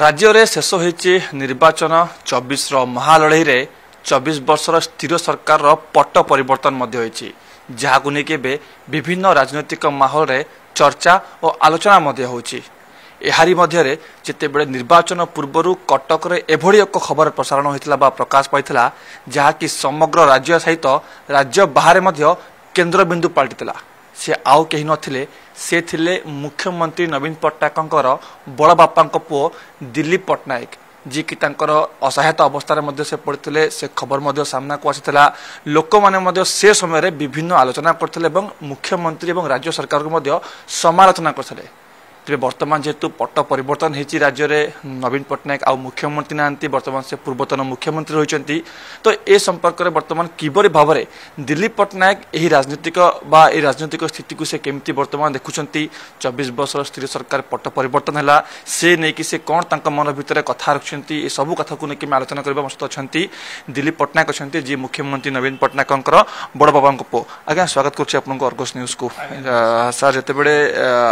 ରାଜ୍ୟରେ ଶେଷ ହୋଇଛି ନିର୍ବାଚନ ଚବିଶର ମହାଲଢ଼େଇରେ ଚବିଶ ବର୍ଷର ସ୍ଥିର ସରକାରର ପଟ ପରିବର୍ତ୍ତନ ମଧ୍ୟ ହୋଇଛି ଯାହାକୁ ନେଇକି ଏବେ ବିଭିନ୍ନ ରାଜନୈତିକ ମାହୋଲରେ ଚର୍ଚ୍ଚା ଓ ଆଲୋଚନା ମଧ୍ୟ ହେଉଛି ଏହାରି ମଧ୍ୟରେ ଯେତେବେଳେ ନିର୍ବାଚନ ପୂର୍ବରୁ କଟକରେ ଏଭଳି ଏକ ଖବର ପ୍ରସାରଣ ହୋଇଥିଲା ବା ପ୍ରକାଶ ପାଇଥିଲା ଯାହାକି ସମଗ୍ର ରାଜ୍ୟ ସହିତ ରାଜ୍ୟ ବାହାରେ ମଧ୍ୟ କେନ୍ଦ୍ରବିନ୍ଦୁ ପାଲଟିଥିଲା ସେ ଆଉ କେହି ନଥିଲେ ସେ ଥିଲେ ମୁଖ୍ୟମନ୍ତ୍ରୀ ନବୀନ ପଟ୍ଟନାୟକଙ୍କର ବଡ଼ ବାପାଙ୍କ ପୁଅ ଦିଲ୍ଲୀପ ପଟ୍ଟନାୟକ ଯିଏକି ତାଙ୍କର ଅସହାୟତା ଅବସ୍ଥାରେ ମଧ୍ୟ ସେ ପଡ଼ିଥିଲେ ସେ ଖବର ମଧ୍ୟ ସାମ୍ନାକୁ ଆସିଥିଲା ଲୋକମାନେ ମଧ୍ୟ ସେ ସମୟରେ ବିଭିନ୍ନ ଆଲୋଚନା କରିଥିଲେ ଏବଂ ମୁଖ୍ୟମନ୍ତ୍ରୀ ଏବଂ ରାଜ୍ୟ ସରକାରକୁ ମଧ୍ୟ ସମାଲୋଚନା କରିଥିଲେ ତେବେ ବର୍ତ୍ତମାନ ଯେହେତୁ ପଟ ପରିବର୍ତ୍ତନ ହୋଇଛି ରାଜ୍ୟରେ ନବୀନ ପଟ୍ଟନାୟକ ଆଉ ମୁଖ୍ୟମନ୍ତ୍ରୀ ନାହାନ୍ତି ବର୍ତ୍ତମାନ ସେ ପୂର୍ବତନ ମୁଖ୍ୟମନ୍ତ୍ରୀ ରହିଛନ୍ତି ତ ଏ ସମ୍ପର୍କରେ ବର୍ତ୍ତମାନ କିଭଳି ଭାବରେ ଦିଲ୍ଲୀପ ପଟ୍ଟନାୟକ ଏହି ରାଜନୈତିକ ବା ଏହି ରାଜନୈତିକ ସ୍ଥିତିକୁ ସେ କେମିତି ବର୍ତ୍ତମାନ ଦେଖୁଛନ୍ତି ଚବିଶ ବର୍ଷର ସ୍ଥିର ସରକାର ପଟ ପରିବର୍ତ୍ତନ ହେଲା ସେ ନେଇକି ସେ କ'ଣ ତାଙ୍କ ମନ ଭିତରେ କଥା ରଖିଛନ୍ତି ଏସବୁ କଥାକୁ ନେଇକି ଆମେ ଆଲୋଚନା କରିବା ମୋ ସହିତ ଅଛନ୍ତି ଦିଲ୍ଲୀପ ପଟ୍ଟନାୟକ ଅଛନ୍ତି ଯିଏ ମୁଖ୍ୟମନ୍ତ୍ରୀ ନବୀନ ପଟ୍ଟନାୟକଙ୍କର ବଡ଼ ବାବାଙ୍କ ପୁଅ ଆଜ୍ଞା ସ୍ୱାଗତ କରୁଛି ଆପଣଙ୍କୁ ଅର୍ଗସ୍ ନ୍ୟୁଜ୍କୁ ସାର୍ ଯେତେବେଳେ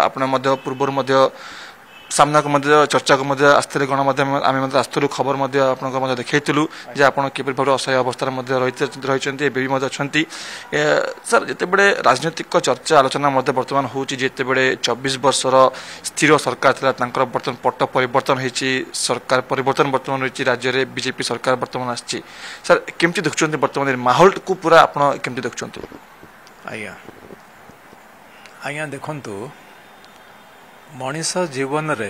ଆପଣ ମଧ୍ୟ ପୂର୍ବରୁ ମଧ୍ୟ ସାମ୍ନାକୁ ମଧ୍ୟ ଚର୍ଚ୍ଚାକୁ ମଧ୍ୟ ଆସିଥିଲେ ଗଣମାଧ୍ୟମ ଆମେ ମଧ୍ୟ ଆସିଥିଲୁ ଖବର ମଧ୍ୟ ଆପଣଙ୍କ ମଧ୍ୟ ଦେଖାଇଥିଲୁ ଯେ ଆପଣ କିପରି ଭାବରେ ଅସହାୟ ଅବସ୍ଥାରେ ମଧ୍ୟ ରହିଛନ୍ତି ଏବେ ବି ମଧ୍ୟ ଅଛନ୍ତି ସାର୍ ଯେତେବେଳେ ରାଜନୈତିକ ଚର୍ଚ୍ଚା ଆଲୋଚନା ମଧ୍ୟ ବର୍ତ୍ତମାନ ହେଉଛି ଯେତେବେଳେ ଚବିଶ ବର୍ଷର ସ୍ଥିର ସରକାର ଥିଲା ତାଙ୍କର ବର୍ତ୍ତମାନ ପଟ ପରିବର୍ତ୍ତନ ହେଇଛି ସରକାର ପରିବର୍ତ୍ତନ ବର୍ତ୍ତମାନ ହୋଇଛି ରାଜ୍ୟରେ ବିଜେପି ସରକାର ବର୍ତ୍ତମାନ ଆସିଛି ସାର୍ କେମିତି ଦେଖୁଛନ୍ତି ବର୍ତ୍ତମାନ ମାହୋଲକୁ ପୁରା ଆପଣ କେମିତି ଦେଖୁଛନ୍ତି ଆଜ୍ଞା ଆଜ୍ଞା ଦେଖନ୍ତୁ ମଣିଷ ଜୀବନରେ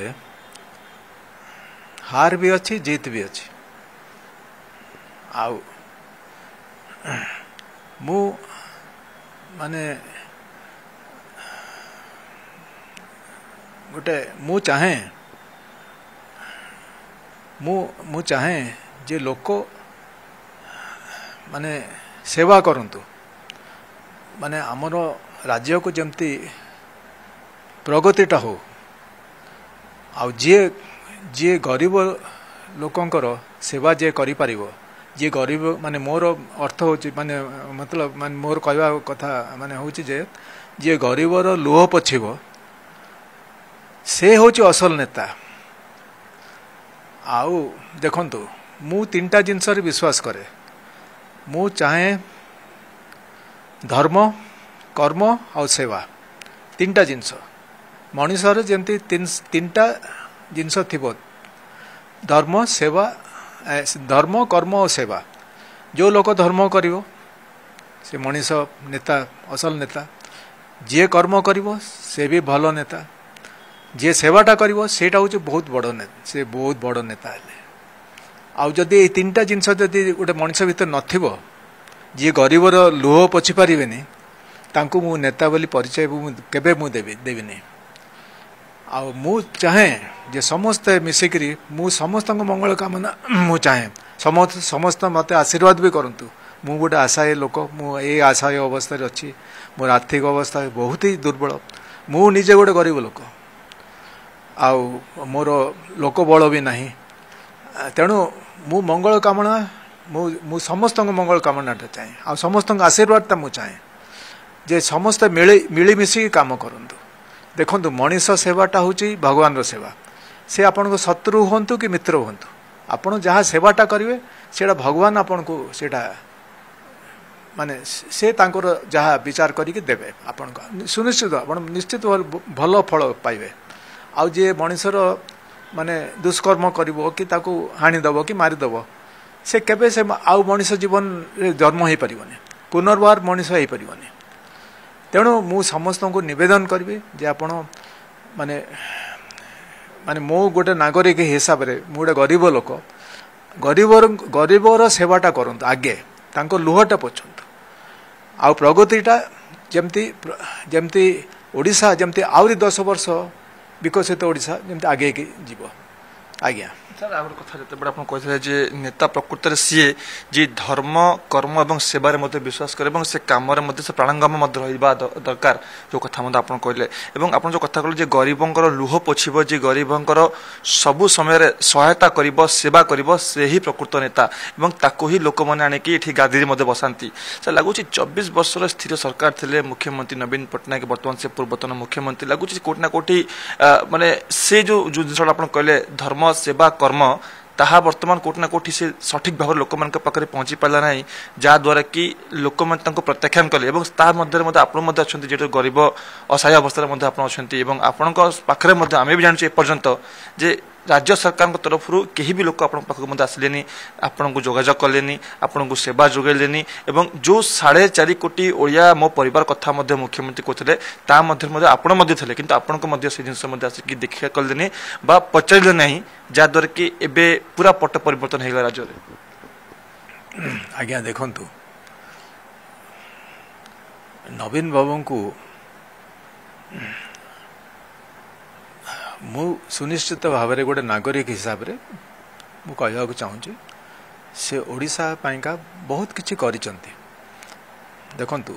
ହାର ବି ଅଛି ଜିତ୍ ବି ଅଛି ଆଉ ମୁଁ ମାନେ ଗୋଟେ ମୁଁ ଚାହେଁ ମୁଁ ମୁଁ ଚାହେଁ ଯେ ଲୋକ ମାନେ ସେବା କରନ୍ତୁ ମାନେ ଆମର ରାଜ୍ୟକୁ ଯେମିତି ପ୍ରଗତିଟା ହଉ ଆଉ ଯିଏ ଯିଏ ଗରିବ ଲୋକଙ୍କର ସେବା ଯିଏ କରିପାରିବ ଯିଏ ଗରିବ ମାନେ ମୋର ଅର୍ଥ ହେଉଛି ମାନେ ମତଲବ ମାନେ ମୋର କହିବା କଥା ମାନେ ହେଉଛି ଯେ ଯିଏ ଗରିବର ଲୁହ ପୋଛିବ ସେ ହେଉଛି ଅସଲ ନେତା ଆଉ ଦେଖନ୍ତୁ ମୁଁ ତିନିଟା ଜିନିଷରେ ବିଶ୍ୱାସ କରେ ମୁଁ ଚାହେଁ ଧର୍ମ କର୍ମ ଆଉ ସେବା ତିନିଟା ଜିନିଷ ମଣିଷର ଯେମିତି ତିନିଟା ଜିନିଷ ଥିବ ଧର୍ମ ସେବା ଧର୍ମ କର୍ମ ଓ ସେବା ଯେଉଁ ଲୋକ ଧର୍ମ କରିବ ସେ ମଣିଷ ନେତା ଅସଲ ନେତା ଯିଏ କର୍ମ କରିବ ସେ ବି ଭଲ ନେତା ଯିଏ ସେବାଟା କରିବ ସେଇଟା ହେଉଛି ବହୁତ ବଡ଼ ନେତା ସେ ବହୁତ ବଡ଼ ନେତା ହେଲେ ଆଉ ଯଦି ଏଇ ତିନିଟା ଜିନିଷ ଯଦି ଗୋଟେ ମଣିଷ ଭିତରେ ନଥିବ ଯିଏ ଗରିବର ଲୁହ ପଛିପାରିବେନି ତାଙ୍କୁ ମୁଁ ନେତା ବୋଲି ପରିଚୟ କେବେ ମୁଁ ଦେବି ଦେବିନି ଆଉ ମୁଁ ଚାହେଁ ଯେ ସମସ୍ତେ ମିଶିକିରି ମୁଁ ସମସ୍ତଙ୍କ ମଙ୍ଗଳ କାମନା ମୁଁ ଚାହେଁ ସମସ୍ତେ ସମସ୍ତେ ମୋତେ ଆଶୀର୍ବାଦ ବି କରନ୍ତୁ ମୁଁ ଗୋଟେ ଆଶାୟ ଲୋକ ମୁଁ ଏଇ ଆଶାୟ ଅବସ୍ଥାରେ ଅଛି ମୋର ଆର୍ଥିକ ଅବସ୍ଥା ବହୁତ ହି ଦୁର୍ବଳ ମୁଁ ନିଜେ ଗୋଟେ ଗରିବ ଲୋକ ଆଉ ମୋର ଲୋକ ବଳ ବି ନାହିଁ ତେଣୁ ମୁଁ ମଙ୍ଗଳ କାମନା ମୁଁ ମୁଁ ସମସ୍ତଙ୍କ ମଙ୍ଗଳ କାମନାଟା ଚାହେଁ ଆଉ ସମସ୍ତଙ୍କ ଆଶୀର୍ବାଦଟା ମୁଁ ଚାହେଁ ଯେ ସମସ୍ତେ ମିଳି ମିଳିମିଶିକି କାମ କରନ୍ତୁ ଦେଖନ୍ତୁ ମଣିଷ ସେବାଟା ହେଉଛି ଭଗବାନର ସେବା ସେ ଆପଣଙ୍କ ଶତ୍ରୁ ହୁଅନ୍ତୁ କି ମିତ୍ର ହୁଅନ୍ତୁ ଆପଣ ଯାହା ସେବାଟା କରିବେ ସେଇଟା ଭଗବାନ ଆପଣଙ୍କୁ ସେଇଟା ମାନେ ସେ ତାଙ୍କର ଯାହା ବିଚାର କରିକି ଦେବେ ଆପଣଙ୍କ ସୁନିଶ୍ଚିତ ଆପଣ ନିଶ୍ଚିତ ଭାବରେ ଭଲ ଫଳ ପାଇବେ ଆଉ ଯିଏ ମଣିଷର ମାନେ ଦୁଷ୍କର୍ମ କରିବ କି ତାକୁ ହାଣିଦେବ କି ମାରିଦେବ ସେ କେବେ ସେ ଆଉ ମଣିଷ ଜୀବନରେ ଜନ୍ମ ହେଇପାରିବନି ପୁନର୍ବାର ମଣିଷ ହେଇପାରିବନି ତେଣୁ ମୁଁ ସମସ୍ତଙ୍କୁ ନିବେଦନ କରିବି ଯେ ଆପଣ ମାନେ ମାନେ ମୁଁ ଗୋଟେ ନାଗରିକ ହିସାବରେ ମୁଁ ଗୋଟେ ଗରିବ ଲୋକ ଗରିବ ଗରିବର ସେବାଟା କରନ୍ତୁ ଆଗେ ତାଙ୍କ ଲୁହଟା ପୋଛନ୍ତୁ ଆଉ ପ୍ରଗତିଟା ଯେମିତି ଯେମିତି ଓଡ଼ିଶା ଯେମିତି ଆହୁରି ଦଶ ବର୍ଷ ବିକଶିତ ଓଡ଼ିଶା ଯେମିତି ଆଗେଇକି ଯିବ ଆଜ୍ଞା ସାର୍ ଆଉ ଗୋଟେ କଥା ଯେତେବେଳେ ଆପଣ କହିଥିଲେ ଯେ ନେତା ପ୍ରକୃତରେ ସିଏ ଯିଏ ଧର୍ମ କର୍ମ ଏବଂ ସେବାରେ ମଧ୍ୟ ବିଶ୍ୱାସ କରେ ଏବଂ ସେ କାମରେ ମଧ୍ୟ ସେ ପ୍ରାଣଙ୍ଗମ ମଧ୍ୟ ରହିବା ଦରକାର ଯେଉଁ କଥା ମଧ୍ୟ ଆପଣ କହିଲେ ଏବଂ ଆପଣ ଯେଉଁ କଥା କହିଲେ ଯେ ଗରିବଙ୍କର ଲୁହ ପୋଛିବ ଯିଏ ଗରିବଙ୍କର ସବୁ ସମୟରେ ସହାୟତା କରିବ ସେବା କରିବ ସେହି ପ୍ରକୃତ ନେତା ଏବଂ ତାକୁ ହିଁ ଲୋକମାନେ ଆଣିକି ଏଠି ଗାଦିରେ ମଧ୍ୟ ବସାନ୍ତି ସାର୍ ଲାଗୁଛି ଚବିଶ ବର୍ଷର ସ୍ଥିର ସରକାର ଥିଲେ ମୁଖ୍ୟମନ୍ତ୍ରୀ ନବୀନ ପଟ୍ଟନାୟକ ବର୍ତ୍ତମାନ ସେ ପୂର୍ବତନ ମୁଖ୍ୟମନ୍ତ୍ରୀ ଲାଗୁଛି କେଉଁଠି ନା କେଉଁଠି ମାନେ ସେ ଯେଉଁ ଜିନିଷଟା ଆପଣ କହିଲେ ଧର୍ମ ସେବା কর্ম ତାହା ବର୍ତ୍ତମାନ କେଉଁଠି ନା କେଉଁଠି ସେ ସଠିକ୍ ଭାବରେ ଲୋକମାନଙ୍କ ପାଖରେ ପହଞ୍ଚି ପାରିଲା ନାହିଁ ଯାହାଦ୍ୱାରା କି ଲୋକମାନେ ତାଙ୍କୁ ପ୍ରତ୍ୟାଖ୍ୟାନ କଲେ ଏବଂ ତା ମଧ୍ୟରେ ମଧ୍ୟ ଆପଣ ମଧ୍ୟ ଅଛନ୍ତି ଯେହେତୁ ଗରିବ ଅସହାୟ ଅବସ୍ଥାରେ ମଧ୍ୟ ଆପଣ ଅଛନ୍ତି ଏବଂ ଆପଣଙ୍କ ପାଖରେ ମଧ୍ୟ ଆମେ ବି ଜାଣିଛୁ ଏପର୍ଯ୍ୟନ୍ତ ଯେ ରାଜ୍ୟ ସରକାରଙ୍କ ତରଫରୁ କେହି ବି ଲୋକ ଆପଣଙ୍କ ପାଖକୁ ମଧ୍ୟ ଆସିଲେନି ଆପଣଙ୍କୁ ଯୋଗାଯୋଗ କଲେନି ଆପଣଙ୍କୁ ସେବା ଯୋଗାଇଲେନି ଏବଂ ଯେଉଁ ସାଢ଼େ ଚାରି କୋଟି ଓଡ଼ିଆ ମୋ ପରିବାର କଥା ମଧ୍ୟ ମୁଖ୍ୟମନ୍ତ୍ରୀ କହୁଥିଲେ ତା ମଧ୍ୟରେ ମଧ୍ୟ ଆପଣ ମଧ୍ୟ ଥିଲେ କିନ୍ତୁ ଆପଣଙ୍କୁ ମଧ୍ୟ ସେ ଜିନିଷ ମଧ୍ୟ ଆସିକି ଦେଖିବା କଲେନି ବା ପଚାରିଲେ ନାହିଁ ଯାହାଦ୍ୱାରା କି ଏବେ ପୁରା ପଟ ପରିବର୍ତ୍ତନ ହେଇଗଲା ରାଜ୍ୟରେ ଆଜ୍ଞା ଦେଖନ୍ତୁ ନବୀନ ବାବୁଙ୍କୁ मो सुनिश्चितता बारे गुडे नागरिक हिसाब रे म कहियाक चाहू छी से ओडिसा पयका बहुत किछि करिचन्ते देखन्तु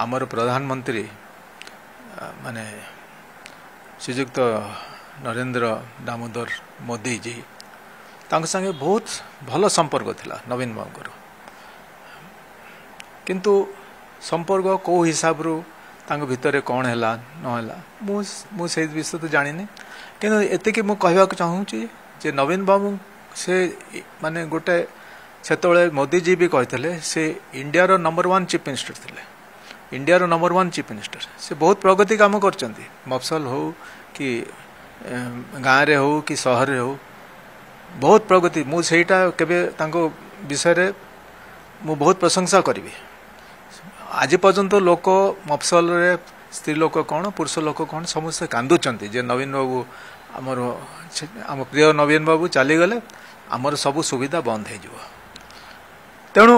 हमर प्रधानमंत्री माने सियुक्त नरेंद्र दामोदर मोदी जी ताक संगे बहुत भलो संपर्क थिला नवीन बांकर किंतु संपर्क को हिसाब रु ତାଙ୍କ ଭିତରେ କ'ଣ ହେଲା ନ ହେଲା ମୁଁ ମୁଁ ସେଇ ବିଷୟ ତ ଜାଣିନି କିନ୍ତୁ ଏତିକି ମୁଁ କହିବାକୁ ଚାହୁଁଛି ଯେ ନବୀନ ବାବୁ ସେ ମାନେ ଗୋଟେ ସେତେବେଳେ ମୋଦିଜୀ ବି କହିଥିଲେ ସେ ଇଣ୍ଡିଆର ନମ୍ବର ୱାନ୍ ଚିଫ୍ ମିନିଷ୍ଟର ଥିଲେ ଇଣ୍ଡିଆର ନମ୍ବର ୱାନ୍ ଚିଫ୍ ମିନିଷ୍ଟର ସେ ବହୁତ ପ୍ରଗତି କାମ କରିଛନ୍ତି ମଫସଲ ହେଉ କି ଗାଁରେ ହେଉ କି ସହରରେ ହେଉ ବହୁତ ପ୍ରଗତି ମୁଁ ସେଇଟା କେବେ ତାଙ୍କ ବିଷୟରେ ମୁଁ ବହୁତ ପ୍ରଶଂସା କରିବି ଆଜି ପର୍ଯ୍ୟନ୍ତ ଲୋକ ମଫସଲରେ ସ୍ତ୍ରୀ ଲୋକ କ'ଣ ପୁରୁଷ ଲୋକ କ'ଣ ସମସ୍ତେ କାନ୍ଦୁଛନ୍ତି ଯେ ନବୀନ ବାବୁ ଆମର ଆମ ପ୍ରିୟ ନବୀନ ବାବୁ ଚାଲିଗଲେ ଆମର ସବୁ ସୁବିଧା ବନ୍ଦ ହୋଇଯିବ ତେଣୁ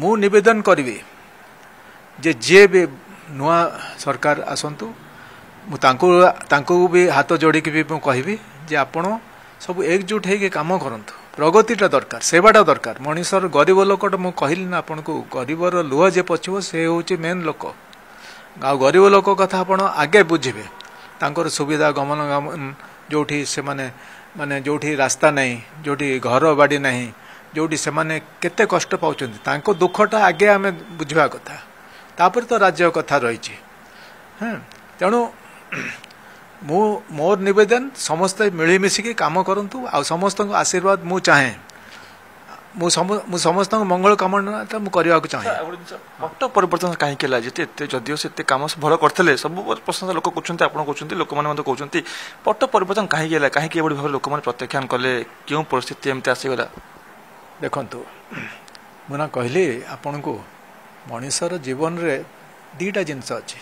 ମୁଁ ନିବେଦନ କରିବି ଯେ ଯିଏ ବି ନୂଆ ସରକାର ଆସନ୍ତୁ ମୁଁ ତାଙ୍କୁ ତାଙ୍କୁ ବି ହାତ ଯୋଡ଼ିକି ବି ମୁଁ କହିବି ଯେ ଆପଣ ସବୁ ଏକଜୁଟ ହୋଇକି କାମ କରନ୍ତୁ ପ୍ରଗତିଟା ଦରକାର ସେବାଟା ଦରକାର ମଣିଷର ଗରିବ ଲୋକଟା ମୁଁ କହିଲି ନା ଆପଣଙ୍କୁ ଗରିବର ଲୁହ ଯେ ପଛିବ ସେ ହେଉଛି ମେନ୍ ଲୋକ ଆଉ ଗରିବ ଲୋକ କଥା ଆପଣ ଆଗେ ବୁଝିବେ ତାଙ୍କର ସୁବିଧା ଗମନଗମନ ଯେଉଁଠି ସେମାନେ ମାନେ ଯେଉଁଠି ରାସ୍ତା ନାହିଁ ଯେଉଁଠି ଘର ବାଡ଼ି ନାହିଁ ଯେଉଁଠି ସେମାନେ କେତେ କଷ୍ଟ ପାଉଛନ୍ତି ତାଙ୍କ ଦୁଃଖଟା ଆଗେ ଆମେ ବୁଝିବା କଥା ତାପରେ ତ ରାଜ୍ୟ କଥା ରହିଛି ହଁ ତେଣୁ ମୁଁ ମୋର ନିବେଦନ ସମସ୍ତେ ମିଳିମିଶିକି କାମ କରନ୍ତୁ ଆଉ ସମସ୍ତଙ୍କ ଆଶୀର୍ବାଦ ମୁଁ ଚାହେଁ ମୁଁ ମୁଁ ସମସ୍ତଙ୍କ ମଙ୍ଗଳ କାମନାଟା ମୁଁ କରିବାକୁ ଚାହେଁ ମତ ପରିବର୍ତ୍ତନ କାହିଁକି ହେଲା ଯେତେ ଏତେ ଯଦିଓ ସେତେ କାମ ଭଲ କରିଥିଲେ ସବୁ ପ୍ରଶଂସା ଲୋକ କରୁଛନ୍ତି ଆପଣ କରୁଛନ୍ତି ଲୋକମାନେ ମଧ୍ୟ କହୁଛନ୍ତି ପଟ ପରିବର୍ତ୍ତନ କାହିଁକି ହେଲା କାହିଁକି ଏଭଳି ଭାବରେ ଲୋକମାନେ ପ୍ରତ୍ୟାଖ୍ୟାନ କଲେ କେଉଁ ପରିସ୍ଥିତି ଏମିତି ଆସିଗଲା ଦେଖନ୍ତୁ ମୁଁ ନା କହିଲି ଆପଣଙ୍କୁ ମଣିଷର ଜୀବନରେ ଦୁଇଟା ଜିନିଷ ଅଛି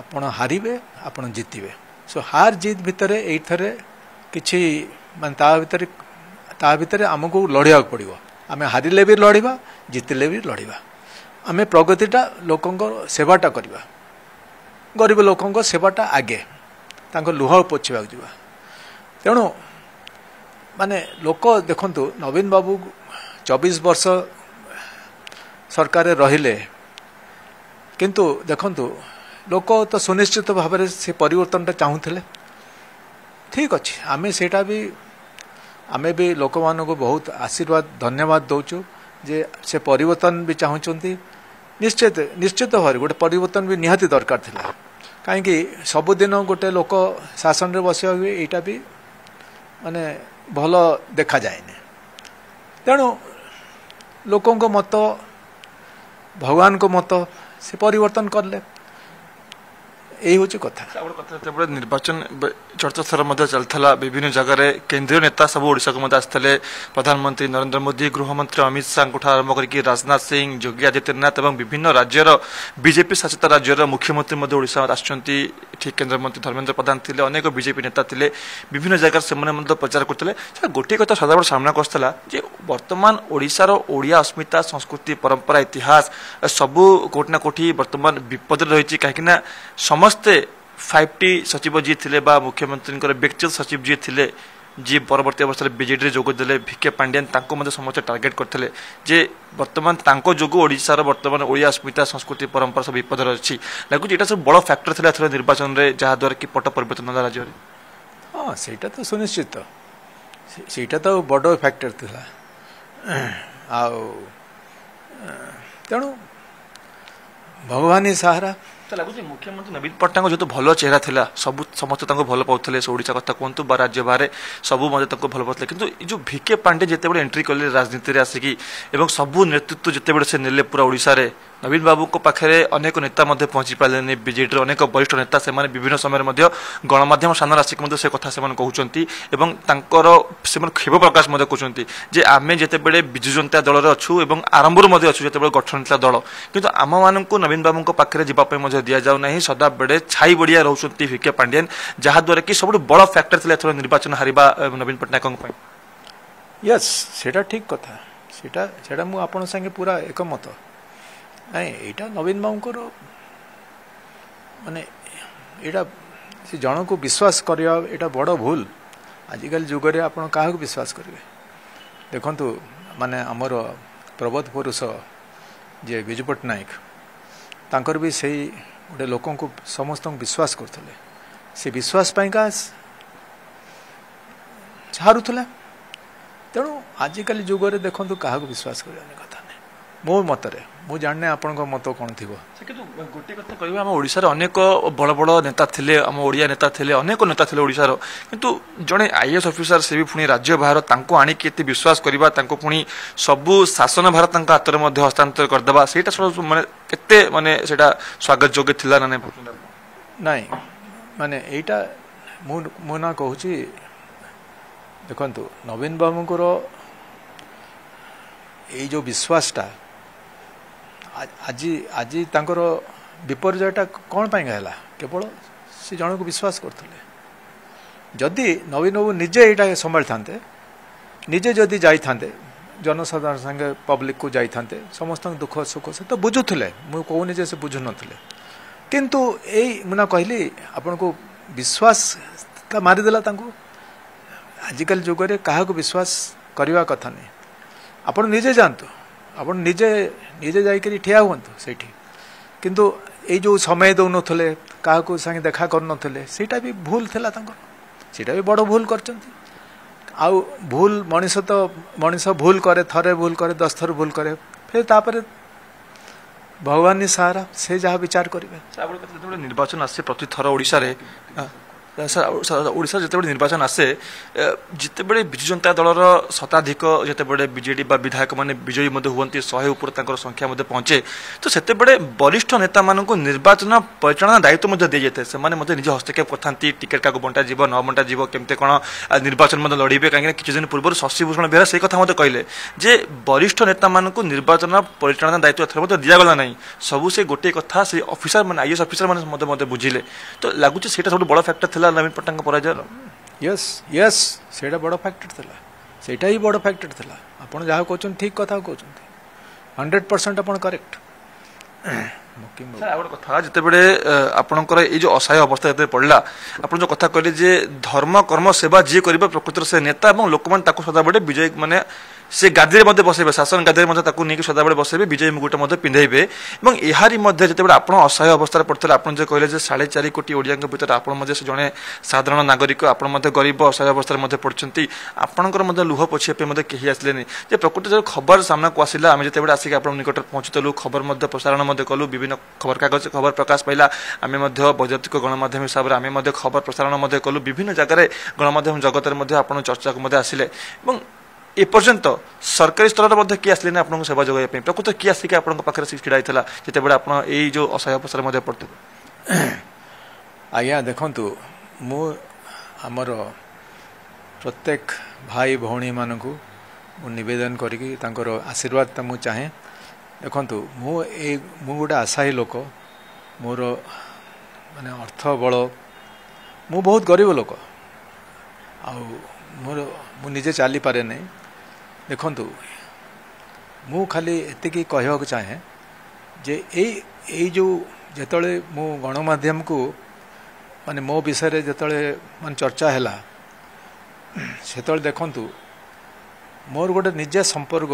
ଆପଣ ହାରିବେ ଆପଣ ଜିତିବେ ସୋ ହାର ଜିତ ଭିତରେ ଏଇଥିରେ କିଛି ମାନେ ତା ଭିତରେ ତା ଭିତରେ ଆମକୁ ଲଢ଼ିବାକୁ ପଡ଼ିବ ଆମେ ହାରିଲେ ବି ଲଢ଼ିବା ଜିତିଲେ ବି ଲଢ଼ିବା ଆମେ ପ୍ରଗତିଟା ଲୋକଙ୍କ ସେବାଟା କରିବା ଗରିବ ଲୋକଙ୍କ ସେବାଟା ଆଗେ ତାଙ୍କ ଲୁହ ପୋଛିବାକୁ ଯିବା ତେଣୁ ମାନେ ଲୋକ ଦେଖନ୍ତୁ ନବୀନ ବାବୁ ଚବିଶ ବର୍ଷ ସରକାରରେ ରହିଲେ କିନ୍ତୁ ଦେଖନ୍ତୁ ଲୋକ ତ ସୁନିଶ୍ଚିତ ଭାବରେ ସେ ପରିବର୍ତ୍ତନଟା ଚାହୁଁଥିଲେ ଠିକ୍ ଅଛି ଆମେ ସେଇଟା ବି ଆମେ ବି ଲୋକମାନଙ୍କୁ ବହୁତ ଆଶୀର୍ବାଦ ଧନ୍ୟବାଦ ଦେଉଛୁ ଯେ ସେ ପରିବର୍ତ୍ତନ ବି ଚାହୁଁଛନ୍ତି ନିଶ୍ଚିତ ନିଶ୍ଚିତ ଭାବରେ ଗୋଟେ ପରିବର୍ତ୍ତନ ବି ନିହାତି ଦରକାର ଥିଲା କାହିଁକି ସବୁଦିନ ଗୋଟେ ଲୋକ ଶାସନରେ ବସିବା ହୁଏ ଏଇଟା ବି ମାନେ ଭଲ ଦେଖାଯାଏନି ତେଣୁ ଲୋକଙ୍କ ମତ ଭଗବାନଙ୍କ ମତ ସେ ପରିବର୍ତ୍ତନ କଲେ এই হচ্ছে কথা ଆମର କଥା ଯେତେବେଳେ ନିର୍ବାଚନ ଚଳିତ ଥର ମଧ୍ୟ ଚାଲିଥିଲା ବିଭିନ୍ନ ଜାଗାରେ କେନ୍ଦ୍ରୀୟ ନେତା ସବୁ ଓଡ଼ିଶାକୁ ମଧ୍ୟ ଆସିଥିଲେ ପ୍ରଧାନମନ୍ତ୍ରୀ ନରେନ୍ଦ୍ର ମୋଦି ଗୃହମନ୍ତ୍ରୀ ଅମିତ ଶାହାଙ୍କଠୁ ଆରମ୍ଭ କରିକି ରାଜନାଥ ସିଂ ଯୋଗୀ ଆଦିତ୍ୟନାଥ ଏବଂ ବିଭିନ୍ନ ରାଜ୍ୟର ବିଜେପି ଶାସିତ ରାଜ୍ୟର ମୁଖ୍ୟମନ୍ତ୍ରୀ ମଧ୍ୟ ଓଡ଼ିଶା ଆସିଛନ୍ତି ଠିକ୍ କେନ୍ଦ୍ରମନ୍ତ୍ରୀ ଧର୍ମେନ୍ଦ୍ର ପ୍ରଧାନ ଥିଲେ ଅନେକ ବିଜେପି ନେତା ଥିଲେ ବିଭିନ୍ନ ଜାଗାରେ ସେମାନେ ମଧ୍ୟ ପ୍ରଚାର କରୁଥିଲେ ସାର୍ ଗୋଟିଏ କଥା ସଦାବେଳେ ସାମ୍ନାକୁ ଆସୁଥିଲା ଯେ ବର୍ତ୍ତମାନ ଓଡ଼ିଶାର ଓଡ଼ିଆ ଅସ୍ମିତା ସଂସ୍କୃତି ପରମ୍ପରା ଇତିହାସ ସବୁ କୋଟି ନା କୋଟି ବର୍ତ୍ତମାନ ବିପଦରେ ରହିଛି କାହିଁକିନା ସମସ୍ତ ସମସ୍ତେ ଫାଇଭ୍ ଟି ସଚିବ ଯିଏ ଥିଲେ ବା ମୁଖ୍ୟମନ୍ତ୍ରୀଙ୍କର ବ୍ୟକ୍ତିଗତ ସଚିବ ଯିଏ ଥିଲେ ଯିଏ ପରବର୍ତ୍ତୀ ଅବସ୍ଥାରେ ବିଜେଡ଼ିରେ ଯୋଗ ଦେଲେ ଭିକେ ପାଣ୍ଡିଆନ୍ ତାଙ୍କୁ ମଧ୍ୟ ସମସ୍ତେ ଟାର୍ଗେଟ୍ କରିଥିଲେ ଯେ ବର୍ତ୍ତମାନ ତାଙ୍କ ଯୋଗୁଁ ଓଡ଼ିଶାର ବର୍ତ୍ତମାନ ଓଡ଼ିଆ ଅସ୍ମିତା ସଂସ୍କୃତି ପରମ୍ପରା ସବୁ ବିପଦରେ ଅଛି ଲାଗୁଛି ଏଇଟା ସବୁ ବଡ଼ ଫ୍ୟାକ୍ଟର ଥିଲା ଏଥର ନିର୍ବାଚନରେ ଯାହାଦ୍ୱାରା କି ପଟ ପରିବର୍ତ୍ତନ ହେଲା ରାଜ୍ୟରେ ହଁ ସେଇଟା ତ ସୁନିଶ୍ଚିତ ସେଇଟା ତ ବଡ଼ ଫ୍ୟାକ୍ଟର ଥିଲା ଆଉ ତେଣୁ ଭଗବାନ ସାହାରା ମତେ ଲାଗୁଛି ମୁଖ୍ୟମନ୍ତ୍ରୀ ନବୀନ ପଟ୍ଟନାୟକ ଯେହେତୁ ଭଲ ଚେହେରା ଥିଲା ସବୁ ସମସ୍ତେ ତାଙ୍କୁ ଭଲ ପାଉଥିଲେ ସେ ଓଡ଼ିଶା କଥା କୁହନ୍ତୁ ବା ରାଜ୍ୟ ବାହାରେ ସବୁ ମଧ୍ୟ ତାଙ୍କୁ ଭଲ ପାଉଥିଲେ କିନ୍ତୁ ଏ ଯେଉଁ ଭିକେ ପାଣ୍ଡେ ଯେତେବେଳେ ଏଣ୍ଟ୍ରି କଲେ ରାଜନୀତିରେ ଆସିକି ଏବଂ ସବୁ ନେତୃତ୍ୱ ଯେତେବେଳେ ସେ ନେଲେ ପୁରା ଓଡ଼ିଶାରେ ନବୀନ ବାବୁଙ୍କ ପାଖରେ ଅନେକ ନେତା ମଧ୍ୟ ପହଞ୍ଚି ପାରିଲେନି ବିଜେଡ଼ିର ଅନେକ ବରିଷ୍ଠ ନେତା ସେମାନେ ବିଭିନ୍ନ ସମୟରେ ମଧ୍ୟ ଗଣମାଧ୍ୟମ ସାମ୍ନାରେ ଆସିକି ମଧ୍ୟ ସେ କଥା ସେମାନେ କହୁଛନ୍ତି ଏବଂ ତାଙ୍କର ସେମାନେ କ୍ଷେପ ପ୍ରକାଶ ମଧ୍ୟ କରୁଛନ୍ତି ଯେ ଆମେ ଯେତେବେଳେ ବିଜୁ ଜନତା ଦଳରେ ଅଛୁ ଏବଂ ଆରମ୍ଭରୁ ମଧ୍ୟ ଅଛୁ ଯେତେବେଳେ ଗଠନ ହେଇଥିଲା ଦଳ କିନ୍ତୁ ଆମମାନଙ୍କୁ ନବୀନ ବାବୁଙ୍କ ପାଖରେ ଯିବା ପାଇଁ ମଧ୍ୟ ଦିଆଯାଉ ନାହିଁ ସଦାବେଳେ ଛାଇ ବଡ଼ିଆ ରହୁଛନ୍ତି ଭିକେ ପାଣ୍ଡିଆନ ଯାହାଦ୍ୱାରା କି ସବୁଠୁ ବଡ଼ ଫ୍ୟାକ୍ଟର ଥିଲା ଏଥର ନିର୍ବାଚନ ହାରିବା ନବୀନ ପଟ୍ଟନାୟକଙ୍କ ପାଇଁ ୟେସ୍ ସେଇଟା ଠିକ୍ କଥା ସେଇଟା ସେଇଟା ମୁଁ ଆପଣଙ୍କ ସାଙ୍ଗେ ପୁରା ଏକମତ ନାଇଁ ଏଇଟା ନବୀନ ବାବୁଙ୍କର ମାନେ ଏଇଟା ସେ ଜଣକୁ ବିଶ୍ୱାସ କରିବା ଏଇଟା ବଡ଼ ଭୁଲ ଆଜିକାଲି ଯୁଗରେ ଆପଣ କାହାକୁ ବିଶ୍ୱାସ କରିବେ ଦେଖନ୍ତୁ ମାନେ ଆମର ପ୍ରବୋଧ ପୁରୁଷ ଯିଏ ବିଜୁ ପଟ୍ଟନାୟକ ତାଙ୍କର ବି ସେଇ ଗୋଟେ ଲୋକଙ୍କୁ ସମସ୍ତଙ୍କୁ ବିଶ୍ୱାସ କରୁଥିଲେ ସେ ବିଶ୍ୱାସ ପାଇଁକା ହାରୁଥିଲା ତେଣୁ ଆଜିକାଲି ଯୁଗରେ ଦେଖନ୍ତୁ କାହାକୁ ବିଶ୍ୱାସ କରିବାନି କଥା ମୋ ମତରେ ମୁଁ ଜାଣିନି ଆପଣଙ୍କ ମତ କ'ଣ ଥିବ କିନ୍ତୁ ଗୋଟେ କଥା କହିବେ ଆମ ଓଡ଼ିଶାରେ ଅନେକ ବଡ଼ ବଡ଼ ନେତା ଥିଲେ ଆମ ଓଡ଼ିଆ ନେତା ଥିଲେ ଅନେକ ନେତା ଥିଲେ ଓଡ଼ିଶାର କିନ୍ତୁ ଜଣେ ଆଇଏଏସ୍ ଅଫିସର ସେ ବି ପୁଣି ରାଜ୍ୟ ବାହାର ତାଙ୍କୁ ଆଣିକି ଏତେ ବିଶ୍ୱାସ କରିବା ତାଙ୍କୁ ପୁଣି ସବୁ ଶାସନ ଭାର ତାଙ୍କ ହାତରେ ମଧ୍ୟ ହସ୍ତାନ୍ତର କରିଦେବା ସେଇଟା ସବୁ ମାନେ କେତେ ମାନେ ସେଇଟା ସ୍ୱାଗତ ଯୋଗ୍ୟ ଥିଲା ନା ନାହିଁ ନାହିଁ ମାନେ ଏଇଟା ମୁଁ ମୁଁ ନା କହୁଛି ଦେଖନ୍ତୁ ନବୀନ ବାବୁଙ୍କର ଏଇ ଯେଉଁ ବିଶ୍ୱାସଟା ଆଜି ଆଜି ତାଙ୍କର ବିପର୍ଯ୍ୟୟଟା କ'ଣ ପାଇଁକା ହେଲା କେବଳ ସେ ଜଣକୁ ବିଶ୍ୱାସ କରୁଥିଲେ ଯଦି ନବୀନ ବାବୁ ନିଜେ ଏଇଟା ସମ୍ଭାଳିଥାନ୍ତେ ନିଜେ ଯଦି ଯାଇଥାନ୍ତେ ଜନସାଧାରଣ ସାଙ୍ଗେ ପବ୍ଲିକକୁ ଯାଇଥାନ୍ତେ ସମସ୍ତଙ୍କ ଦୁଃଖ ସୁଖ ସେ ତ ବୁଝୁଥିଲେ ମୁଁ କହୁନି ଯେ ସେ ବୁଝୁନଥିଲେ କିନ୍ତୁ ଏଇ ମୁଁ ନା କହିଲି ଆପଣଙ୍କୁ ବିଶ୍ୱାସ ମାରିଦେଲା ତାଙ୍କୁ ଆଜିକାଲି ଯୁଗରେ କାହାକୁ ବିଶ୍ୱାସ କରିବା କଥା ନାହିଁ ଆପଣ ନିଜେ ଯାଆନ୍ତୁ ଆପଣ ନିଜେ ନିଜେ ଯାଇକରି ଠିଆ ହୁଅନ୍ତୁ ସେଇଠି କିନ୍ତୁ ଏଇ ଯେଉଁ ସମୟ ଦେଉନଥିଲେ କାହାକୁ ସାଙ୍ଗେ ଦେଖା କରୁନଥିଲେ ସେଇଟା ବି ଭୁଲ ଥିଲା ତାଙ୍କର ସେଇଟା ବି ବଡ଼ ଭୁଲ କରିଛନ୍ତି ଆଉ ଭୁଲ ମଣିଷ ତ ମଣିଷ ଭୁଲ କରେ ଥରେ ଭୁଲ କରେ ଦଶ ଥର ଭୁଲ କରେ ଫେର ତାପରେ ଭଗବାନ ସାହାରା ସେ ଯାହା ବିଚାର କରିବେ ନିର୍ବାଚନ ଆସେ ପ୍ରତି ଥର ଓଡ଼ିଶାରେ ଓଡ଼ିଶାରେ ଯେତେବେଳେ ନିର୍ବାଚନ ଆସେ ଯେତେବେଳେ ବିଜୁ ଜନତା ଦଳର ଶତାଧିକ ଯେତେବେଳେ ବିଜେଡ଼ି ବା ବିଧାୟକମାନେ ବିଜୟୀ ମଧ୍ୟ ହୁଅନ୍ତି ଶହେ ଉପରେ ତାଙ୍କର ସଂଖ୍ୟା ମଧ୍ୟ ପହଞ୍ଚେ ତ ସେତେବେଳେ ବରିଷ୍ଠ ନେତାମାନଙ୍କୁ ନିର୍ବାଚନ ପରିଚାଳନା ଦାୟିତ୍ୱ ମଧ୍ୟ ଦିଆଯାଇଥାଏ ସେମାନେ ମଧ୍ୟ ନିଜ ହସ୍ତକ୍ଷେପ କରିଥାନ୍ତି ଟିକେଟ୍ କାହାକୁ ବଣ୍ଟାଯିବ ନ ବଣ୍ଟାଯିବ କେମିତି କ'ଣ ନିର୍ବାଚନ ମଧ୍ୟ ଲଢ଼ିବେ କାହିଁକିନା କିଛି ଦିନ ପୂର୍ବରୁ ଶଶିଭୂଷଣ ବେହେରା ସେହି କଥା ମଧ୍ୟ କହିଲେ ଯେ ବରିଷ୍ଠ ନେତାମାନଙ୍କୁ ନିର୍ବାଚନ ପରିଚାଳନା ଦାୟିତ୍ୱ ଏଥର ମଧ୍ୟ ଦିଆଗଲା ନାହିଁ ସବୁ ସେ ଗୋଟିଏ କଥା ସେ ଅଫିସରମାନେ ଆଇଏଏସ୍ ମାନେ ମଧ୍ୟ ମଧ୍ୟ ବୁଝିଲେ ତ ଲାଗୁଛି ସେଇଟା ସବୁଠୁ ବଡ଼ ଫ୍ୟାକ୍ଟର ଥିଲା ନବୀନ ପଟ୍ଟନାୟକଙ୍କ ପରାଜୟର ୟେସ୍ ୟେସ୍ ସେଇଟା ବଡ଼ ଫ୍ୟାକ୍ଟର ଥିଲା ସେଇଟା ହିଁ ବଡ଼ ଫ୍ୟାକ୍ଟର ଥିଲା ଆପଣ ଯାହା କହୁଛନ୍ତି ଠିକ୍ କଥା କହୁଛନ୍ତି ହଣ୍ଡ୍ରେଡ଼ ପରସେଣ୍ଟ ଆପଣ କରେକ୍ଟ ଗୋଟେ କଥା ଯେତେବେଳେ ଆପଣଙ୍କର ଏଇ ଯେଉଁ ଅସହାୟ ଅବସ୍ଥା ଯେତେବେଳେ ପଡ଼ିଲା ଆପଣ ଯେଉଁ କଥା କହିଲେ ଯେ ଧର୍ମ କର୍ମ ସେବା ଯିଏ କରିବ ପ୍ରକୃତିର ସେ ନେତା ଏବଂ ଲୋକମାନେ ତାକୁ ସଦାବେଳେ ବିଜୟ ମାନେ ସେ ଗାଦିରେ ମଧ୍ୟ ବସେଇବେ ଶାସନ ଗାଦିରେ ମଧ୍ୟ ତାକୁ ନେଇକି ସଦାବେଳେ ବସେଇବେ ବିଜୟ ମୁକୁଟ ମଧ୍ୟ ପିନ୍ଧାଇବେ ଏବଂ ଏହାରି ମଧ୍ୟ ଯେତେବେଳେ ଆପଣ ଅସହାୟ ଅବସ୍ଥାରେ ପଡ଼ିଥିଲେ ଆପଣ ଯେ କହିଲେ ଯେ ସାଢ଼େ ଚାରି କୋଟି ଓଡ଼ିଆଙ୍କ ଭିତରେ ଆପଣ ମଧ୍ୟ ସେ ଜଣେ ସାଧାରଣ ନାଗରିକ ଆପଣ ମଧ୍ୟ ଗରିବ ଅସହାୟ ଅବସ୍ଥାରେ ମଧ୍ୟ ପଡ଼ିଛନ୍ତି ଆପଣଙ୍କର ମଧ୍ୟ ଲୁହ ପୋଛିବା ପାଇଁ ମଧ୍ୟ କେହି ଆସିଲେନି ଯେ ପ୍ରକୃତ ଯେଉଁ ଖବର ସାମ୍ନାକୁ ଆସିଲା ଆମେ ଯେତେବେଳେ ଆସିକି ଆପଣଙ୍କ ନିକଟରେ ପହଞ୍ଚୁଥିଲୁ ଖବର ମଧ୍ୟ ପ୍ରସାରଣ ମଧ୍ୟ କଲୁ ବିଭିନ୍ନ ଖବରକାଗଜ ଖବର ପ୍ରକାଶ ପାଇଲା ଆମେ ମଧ୍ୟ ବୈଦ୍ୟୁତିକ ଗଣମାଧ୍ୟମ ହିସାବରେ ଆମେ ମଧ୍ୟ ଖବର ପ୍ରସାରଣ ମଧ୍ୟ କଲୁ ବିଭିନ୍ନ ଜାଗାରେ ଗଣମାଧ୍ୟମ ଜଗତରେ ମଧ୍ୟ ଆପଣ ଚର୍ଚ୍ଚାକୁ ମଧ୍ୟ ଆସିଲେ ଏବଂ এপর্যন্ত সরকারি স্তরের মধ্যে কি আসলে না আপনার সেবা যোগাই প্রকৃত কি আসিকি আপনার পাখে ছিড়া হয়েছিল যেতবে আপনার এই যে অসহায় অবস্থার মধ্যে পড়ুলে আজ্ঞা দেখুন মু আমার প্রত্যেক ভাই ভৌণী মানুষ নিবেদন করি তাঁর আশীর্বাদ মু চাহে দেখুন মু এই মু গোটে আশাহী লোক ମୋର ମାନେ ଅର୍ଥ ବଳ ମୁଁ ବହୁତ ଗରିବ ଲୋକ ଆଉ ମୋର ମୁଁ ନିଜେ ଚାଲିପାରେ ନାହିଁ देखु मु खाली ये कहवाक चाहे जे यो जिते मु गणमाध्यम को मान मो विषय जो मान चर्चा है से देखु मोर गोटे निजे संपर्क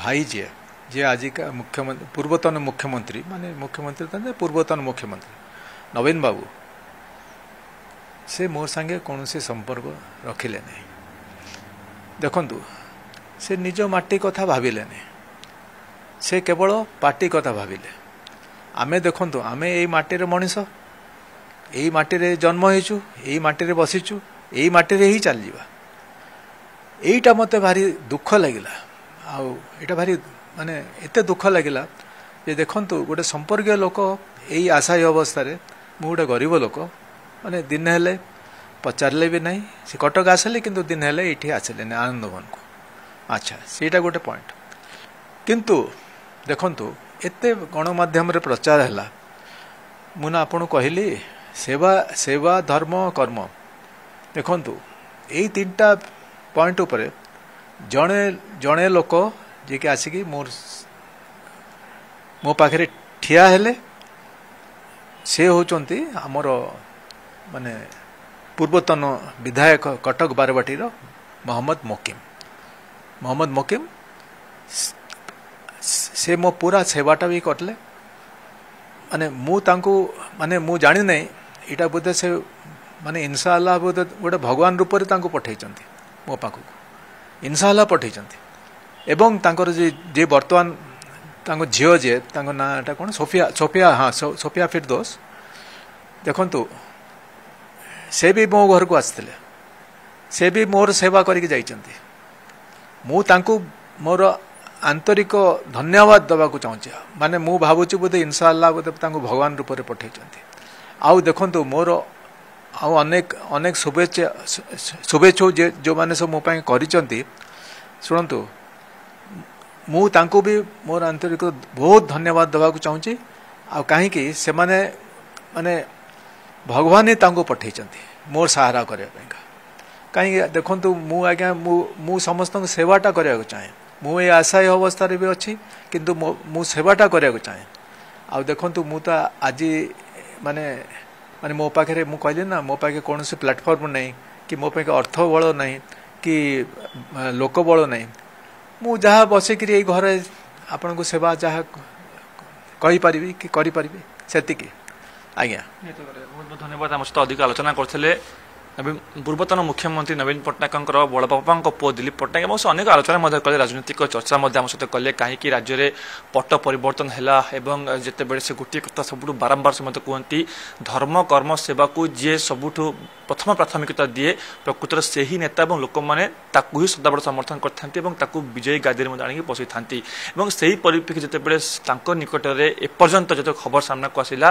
भाई जी जे का मुख्यमंत्री पूर्वतन मुख्यमंत्री मान मुख्यमंत्री तो पूर्वतन मुख्यमंत्री नवीन बाबू से मो संगे कौन से संपर्क रखिले ना देखु ସେ ନିଜ ମାଟି କଥା ଭାବିଲେନି ସେ କେବଳ ପାଟି କଥା ଭାବିଲେ ଆମେ ଦେଖନ୍ତୁ ଆମେ ଏଇ ମାଟିରେ ମଣିଷ ଏଇ ମାଟିରେ ଜନ୍ମ ହେଇଛୁ ଏଇ ମାଟିରେ ବସିଛୁ ଏଇ ମାଟିରେ ହିଁ ଚାଲିଯିବା ଏଇଟା ମୋତେ ଭାରି ଦୁଃଖ ଲାଗିଲା ଆଉ ଏଇଟା ଭାରି ମାନେ ଏତେ ଦୁଃଖ ଲାଗିଲା ଯେ ଦେଖନ୍ତୁ ଗୋଟେ ସମ୍ପର୍କୀୟ ଲୋକ ଏଇ ଆଶାୟୀ ଅବସ୍ଥାରେ ମୁଁ ଗୋଟେ ଗରିବ ଲୋକ ମାନେ ଦିନେ ହେଲେ ପଚାରିଲେ ବି ନାହିଁ ସେ କଟକ ଆସିଲେ କିନ୍ତୁ ଦିନେ ହେଲେ ଏଇଠି ଆସିଲେନି ଆନନ୍ଦ ଭବନକୁ अच्छा सीटा गोटे पॉइंट किंतु देखु एत गणमाम प्रचार है मुना आपण कहली सेवा सेवा धर्म कर्म देखु यनटा पॉइंट उपर जड़े जड़े लोक जी कि आसिक मोर मो पाखे ठिया हेले से आमर मान पूर्वतन विधायक कटक बारवाटी मोहम्मद मकीम मोहम्मद मुकिम ସେ ମୋ ପୁରା ସେବାଟା ବି କଲେ ମାନେ ମୁଁ ତାଙ୍କୁ ମାନେ ମୁଁ ଜାଣିନାହିଁ ଏଇଟା ବୋଧେ ସେ ମାନେ ଇନସାଆଲ୍ଲା ବୋଧେ ଗୋଟେ ଭଗବାନ ରୂପରେ ତାଙ୍କୁ ପଠାଇଛନ୍ତି ମୋ ପାଖକୁ ଇନସାଆଲ୍ଲା ପଠାଇଛନ୍ତି ଏବଂ ତାଙ୍କର ଯେ ଯିଏ ବର୍ତ୍ତମାନ ତାଙ୍କ ଝିଅ ଯିଏ ତାଙ୍କ ନାଁଟା କ'ଣ ସୋଫିଆ ସୋଫିଆ ହଁ ସୋଫିଆ ଫିରଦୋଷ ଦେଖନ୍ତୁ ସେ ବି ମୋ ଘରକୁ ଆସିଥିଲେ ସେ ବି ମୋର ସେବା କରିକି ଯାଇଛନ୍ତି ମୁଁ ତାଙ୍କୁ ମୋର ଆନ୍ତରିକ ଧନ୍ୟବାଦ ଦେବାକୁ ଚାହୁଁଛି ମାନେ ମୁଁ ଭାବୁଛି ବୋଧେ ଇନଶାଆଲ୍ଲା ବୋଧେ ତାଙ୍କୁ ଭଗବାନ ରୂପରେ ପଠାଇଛନ୍ତି ଆଉ ଦେଖନ୍ତୁ ମୋର ଆଉ ଅନେକ ଅନେକ ଶୁଭେଚ୍ଛା ଶୁଭେଚ୍ଛୁ ଯେଉଁମାନେ ସବୁ ମୋ ପାଇଁ କରିଛନ୍ତି ଶୁଣନ୍ତୁ ମୁଁ ତାଙ୍କୁ ବି ମୋର ଆନ୍ତରିକ ବହୁତ ଧନ୍ୟବାଦ ଦେବାକୁ ଚାହୁଁଛି ଆଉ କାହିଁକି ସେମାନେ ମାନେ ଭଗବାନ ହିଁ ତାଙ୍କୁ ପଠାଇଛନ୍ତି ମୋର ସାହାରା କରିବା ପାଇଁକା କାହିଁକି ଦେଖନ୍ତୁ ମୁଁ ଆଜ୍ଞା ମୁଁ ମୁଁ ସମସ୍ତଙ୍କୁ ସେବାଟା କରିବାକୁ ଚାହେଁ ମୁଁ ଏ ଆଶାୟୀ ଅବସ୍ଥାରେ ବି ଅଛି କିନ୍ତୁ ମୁଁ ସେବାଟା କରିବାକୁ ଚାହେଁ ଆଉ ଦେଖନ୍ତୁ ମୁଁ ତ ଆଜି ମାନେ ମାନେ ମୋ ପାଖରେ ମୁଁ କହିଲି ନା ମୋ ପାଖରେ କୌଣସି ପ୍ଲାଟଫର୍ମ ନାହିଁ କି ମୋ ପାଖରେ ଅର୍ଥ ବଳ ନାହିଁ କି ଲୋକବଳ ନାହିଁ ମୁଁ ଯାହା ବସିକିରି ଏଇ ଘରେ ଆପଣଙ୍କୁ ସେବା ଯାହା କହିପାରିବି କି କରିପାରିବି ସେତିକି ଆଜ୍ଞା ବହୁତ ବହୁତ ଧନ୍ୟବାଦ ଆମ ସହିତ ଅଧିକ ଆଲୋଚନା କରିଥିଲେ ପୂର୍ବତନ ମୁଖ୍ୟମନ୍ତ୍ରୀ ନବୀନ ପଟ୍ଟନାୟକଙ୍କର ବଡ଼ବାପାଙ୍କ ପୁଅ ଦିଲ୍ଲୀପ ପଟ୍ଟନାୟକ ଏବଂ ସେ ଅନେକ ଆଲୋଚନା ମଧ୍ୟ କଲେ ରାଜନୈତିକ ଚର୍ଚ୍ଚା ମଧ୍ୟ ଆମ ସହିତ କଲେ କାହିଁକି ରାଜ୍ୟରେ ପଟ ପରିବର୍ତ୍ତନ ହେଲା ଏବଂ ଯେତେବେଳେ ସେ ଗୋଟିଏ କଥା ସବୁଠୁ ବାରମ୍ବାର ସେ ମଧ୍ୟ କୁହନ୍ତି ଧର୍ମ କର୍ମ ସେବାକୁ ଯିଏ ସବୁଠୁ ପ୍ରଥମ ପ୍ରାଥମିକତା ଦିଏ ପ୍ରକୃତରେ ସେହି ନେତା ଏବଂ ଲୋକମାନେ ତାକୁ ହିଁ ସଦାବେଳେ ସମର୍ଥନ କରିଥାନ୍ତି ଏବଂ ତାକୁ ବିଜୟୀ ଗାଦିରେ ମଧ୍ୟ ଆଣିକି ବସିଥାନ୍ତି ଏବଂ ସେହି ପରିପ୍ରେକ୍ଷୀ ଯେତେବେଳେ ତାଙ୍କ ନିକଟରେ ଏପର୍ଯ୍ୟନ୍ତ ଯେତେବେଳେ ଖବର ସାମ୍ନାକୁ ଆସିଲା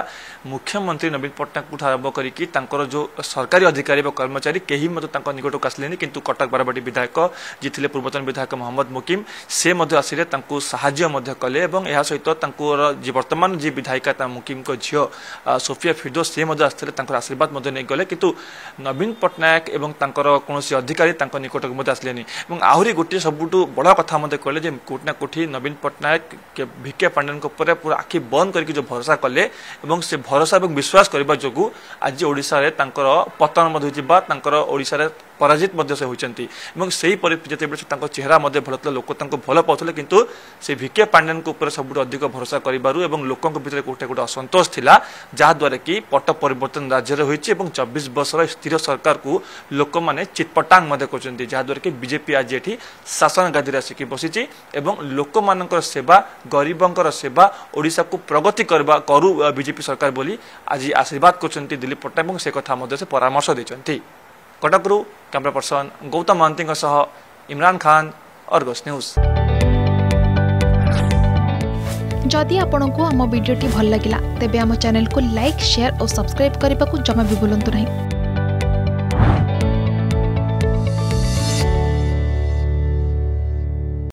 ମୁଖ୍ୟମନ୍ତ୍ରୀ ନବୀନ ପଟ୍ଟନାୟକଙ୍କଠୁ ଆରମ୍ଭ କରିକି ତାଙ୍କର ଯେଉଁ ସରକାରୀ ଅଧିକାରୀ ବା କର୍ମଚାରୀ କେହି ମଧ୍ୟ ତାଙ୍କ ନିକଟକୁ ଆସିଲେନି କିନ୍ତୁ କଟକ ବାରବାଟୀ ବିଧାୟକ ଯିଏ ଥିଲେ ପୂର୍ବତନ ବିଧାୟକ ମହମ୍ମଦ ମୁକିମ୍ ସେ ମଧ୍ୟ ଆସିଲେ ତାଙ୍କୁ ସାହାଯ୍ୟ ମଧ୍ୟ କଲେ ଏବଂ ଏହା ସହିତ ତାଙ୍କର ବର୍ତ୍ତମାନ ଯିଏ ବିଧାୟିକା ତା ମୁକିମ୍ଙ୍କ ଝିଅ ସୋଫିଆ ଫିର୍ଦୋ ସେ ମଧ୍ୟ ଆସିଥିଲେ ତାଙ୍କର ଆଶୀର୍ବାଦ ମଧ୍ୟ ନେଇଗଲେ କିନ୍ତୁ ନବୀନ ପଟ୍ଟନାୟକ ଏବଂ ତାଙ୍କର କୌଣସି ଅଧିକାରୀ ତାଙ୍କ ନିକଟକୁ ମଧ୍ୟ ଆସିଲେନି ଏବଂ ଆହୁରି ଗୋଟିଏ ସବୁଠୁ ବଡ଼ କଥା ମଧ୍ୟ କହିଲେ ଯେ କୋଉଠି ନା କୋଉଠି ନବୀନ ପଟ୍ଟନାୟକ ଭିକେ ପାଣ୍ଡେଙ୍କ ଉପରେ ପୁରା ଆଖି ବନ୍ଦ କରିକି ଯେଉଁ ଭରସା କଲେ ଏବଂ ସେ ଭରସା ଏବଂ ବିଶ୍ୱାସ କରିବା ଯୋଗୁଁ ଆଜି ଓଡ଼ିଶାରେ ତାଙ୍କର ପତନ ମଧ୍ୟ ହୋଇଛି आशीर्वाद तर ओडार পরাজিত ମଧ୍ୟ ସେ ହୋଇଛନ୍ତି ଏବଂ ସେହିପରି ଯେତେବେଳେ ତାଙ୍କ ଚେହେରା ମଧ୍ୟ ଭଲ ଥିଲା ଲୋକ ତାଙ୍କୁ ଭଲ ପାଉଥିଲେ କିନ୍ତୁ ସେ ଭିକେ ପାଣ୍ଡିଆନଙ୍କ ଉପରେ ସବୁଠୁ ଅଧିକ ଭରସା କରିବାରୁ ଏବଂ ଲୋକଙ୍କ ଭିତରେ ଗୋଟେ ଗୋଟେ ଅସନ୍ତୋଷ ଥିଲା ଯାହାଦ୍ୱାରା କି ପଟ ପରିବର୍ତ୍ତନ ରାଜ୍ୟରେ ହୋଇଛି ଏବଂ ଚବିଶ ବର୍ଷର ସ୍ଥିର ସରକାରକୁ ଲୋକମାନେ ଚିତ୍ପଟାଙ୍ଗ ମଧ୍ୟ କରୁଛନ୍ତି ଯାହାଦ୍ୱାରା କି ବିଜେପି ଆଜି ଏଠି ଶାସନ ଗାଦିରେ ଆସିକି ବସିଛି ଏବଂ ଲୋକମାନଙ୍କର ସେବା ଗରିବଙ୍କର ସେବା ଓଡ଼ିଶାକୁ ପ୍ରଗତି କରିବା କରୁ ବିଜେପି ସରକାର ବୋଲି ଆଜି ଆଶୀର୍ବାଦ କରୁଛନ୍ତି ଦିଲ୍ଲୀପ ପଟ୍ଟନାୟକ ଏବଂ ସେ କଥା ମଧ୍ୟ ସେ ପରାମର୍ଶ ଦେଇଛନ୍ତି कटकरू कैमरा पर्सन गौतम महान्तिङको इमरान खान अर्गस न्यूज जदि आपण को आम भिडी भल लगा तेब आम चेल को लाइक सेयार और सब्सक्राइब करने को जमा भी बुलां नहीं